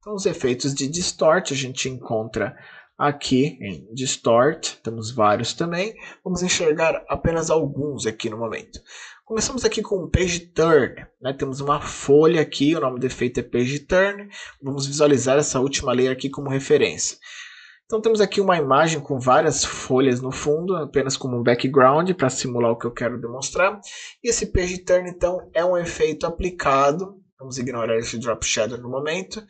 Então, os efeitos de distort a gente encontra aqui em distort, temos vários também. Vamos enxergar apenas alguns aqui no momento. Começamos aqui com page turn, né? temos uma folha aqui, o nome do efeito é page turn. Vamos visualizar essa última layer aqui como referência. Então temos aqui uma imagem com várias folhas no fundo, apenas como um background para simular o que eu quero demonstrar. E esse page turn então é um efeito aplicado Vamos ignorar esse drop shadow no momento.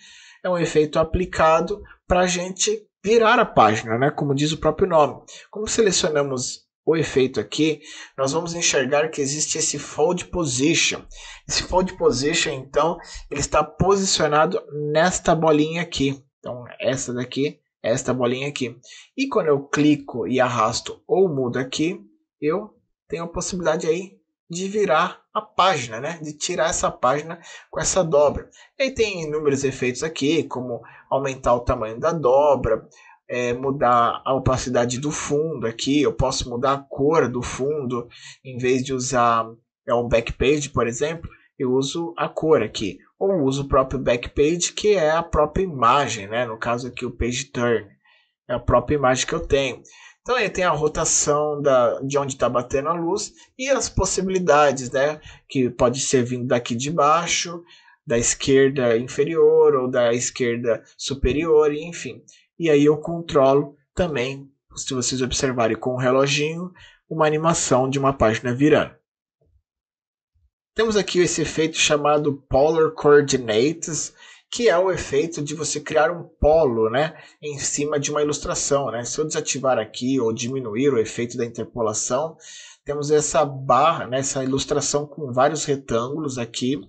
É um efeito aplicado para a gente virar a página, né? como diz o próprio nome. Como selecionamos o efeito aqui, nós vamos enxergar que existe esse fold position. Esse fold position, então, ele está posicionado nesta bolinha aqui. Então, essa daqui, esta bolinha aqui. E quando eu clico e arrasto ou mudo aqui, eu tenho a possibilidade aí de virar a página, né? de tirar essa página com essa dobra. E aí tem inúmeros efeitos aqui, como aumentar o tamanho da dobra, é, mudar a opacidade do fundo aqui, eu posso mudar a cor do fundo, em vez de usar é, um backpage, por exemplo, eu uso a cor aqui, ou uso o próprio backpage, que é a própria imagem, né? no caso aqui o page turn, é a própria imagem que eu tenho. Então aí tem a rotação da, de onde está batendo a luz e as possibilidades, né? Que pode ser vindo daqui de baixo, da esquerda inferior ou da esquerda superior, enfim. E aí eu controlo também, se vocês observarem com o reloginho, uma animação de uma página virando. Temos aqui esse efeito chamado Polar Coordinates, que é o efeito de você criar um polo né, em cima de uma ilustração. Né? Se eu desativar aqui ou diminuir o efeito da interpolação, temos essa barra, né, essa ilustração com vários retângulos aqui.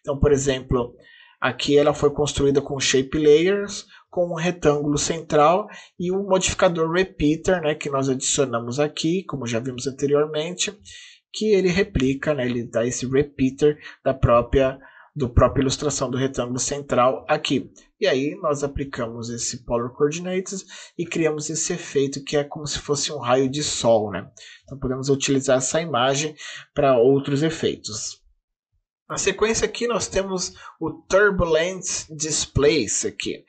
Então, por exemplo, aqui ela foi construída com shape layers, com um retângulo central e um modificador repeater, né, que nós adicionamos aqui, como já vimos anteriormente, que ele replica, né, ele dá esse repeater da própria do própria ilustração do retângulo central aqui. E aí nós aplicamos esse polar coordinates e criamos esse efeito que é como se fosse um raio de sol, né? Então podemos utilizar essa imagem para outros efeitos. Na sequência aqui nós temos o turbulence displays aqui.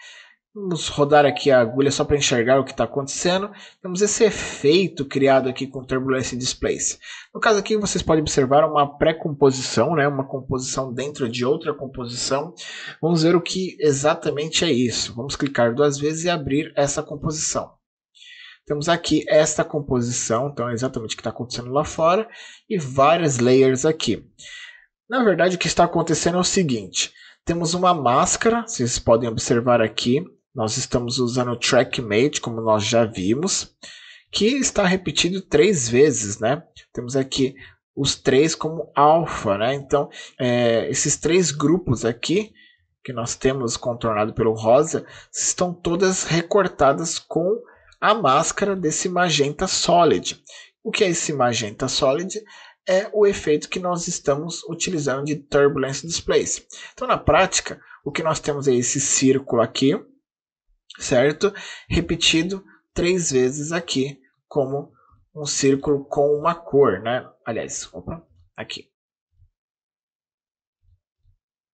Vamos rodar aqui a agulha só para enxergar o que está acontecendo. Temos esse efeito criado aqui com Turbulence Displays. No caso aqui vocês podem observar uma pré-composição, né? uma composição dentro de outra composição. Vamos ver o que exatamente é isso. Vamos clicar duas vezes e abrir essa composição. Temos aqui esta composição, então é exatamente o que está acontecendo lá fora, e várias layers aqui. Na verdade o que está acontecendo é o seguinte, temos uma máscara, vocês podem observar aqui, nós estamos usando o TrackMate, como nós já vimos, que está repetido três vezes, né? Temos aqui os três como alfa, né? Então, é, esses três grupos aqui que nós temos contornado pelo rosa estão todas recortadas com a máscara desse magenta solid. O que é esse magenta solid? É o efeito que nós estamos utilizando de turbulence displays. Então, na prática, o que nós temos é esse círculo aqui, certo? Repetido três vezes aqui, como um círculo com uma cor, né? Aliás, opa, aqui.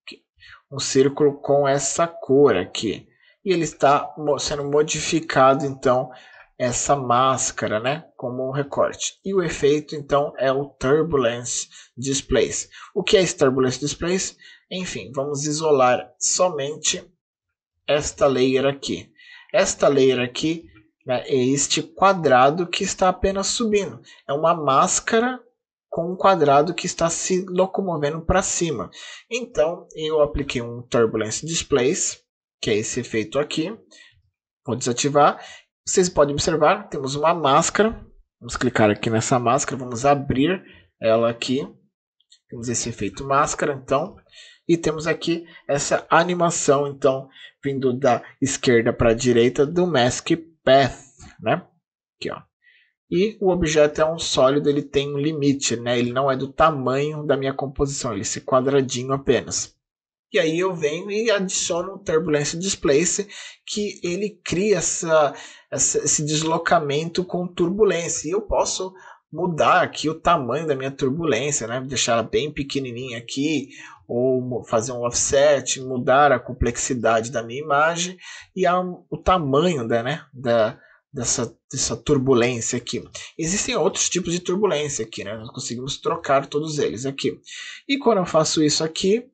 aqui. Um círculo com essa cor aqui. E ele está sendo modificado, então, essa máscara, né, como um recorte. E o efeito, então, é o Turbulence Displays. O que é esse Turbulence Displays? Enfim, vamos isolar somente esta layer aqui. Esta layer aqui né, é este quadrado que está apenas subindo. É uma máscara com um quadrado que está se locomovendo para cima. Então, eu apliquei um Turbulence Displays, que é esse efeito aqui. Vou desativar. Vocês podem observar, temos uma máscara. Vamos clicar aqui nessa máscara, vamos abrir ela aqui. Temos esse efeito máscara, então. E temos aqui essa animação, então, vindo da esquerda para a direita do Mask Path, né? Aqui, ó. E o objeto é um sólido, ele tem um limite, né? Ele não é do tamanho da minha composição, ele é esse quadradinho apenas. E aí eu venho e adiciono um Turbulence Displace, que ele cria essa, essa, esse deslocamento com turbulência. E eu posso mudar aqui o tamanho da minha turbulência, né? deixar ela bem pequenininha aqui, ou fazer um offset, mudar a complexidade da minha imagem e a, o tamanho da, né, né? da, dessa, dessa turbulência aqui. Existem outros tipos de turbulência aqui, né? nós conseguimos trocar todos eles aqui. E quando eu faço isso aqui,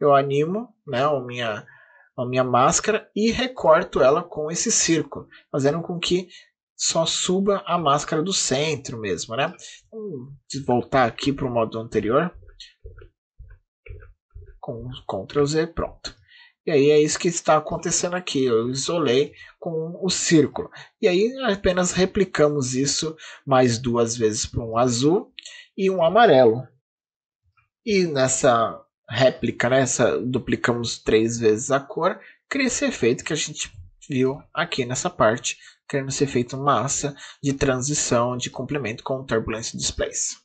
eu animo né? a minha a minha máscara e recorto ela com esse círculo, fazendo com que só suba a máscara do centro mesmo, né? Vamos voltar aqui para o modo anterior. Com Ctrl Z, pronto. E aí é isso que está acontecendo aqui. Eu isolei com o círculo. E aí apenas replicamos isso mais duas vezes para um azul e um amarelo. E nessa réplica, né, essa, duplicamos três vezes a cor, cria esse efeito que a gente viu aqui nessa parte, querendo ser feito massa de transição de complemento com turbulence displays.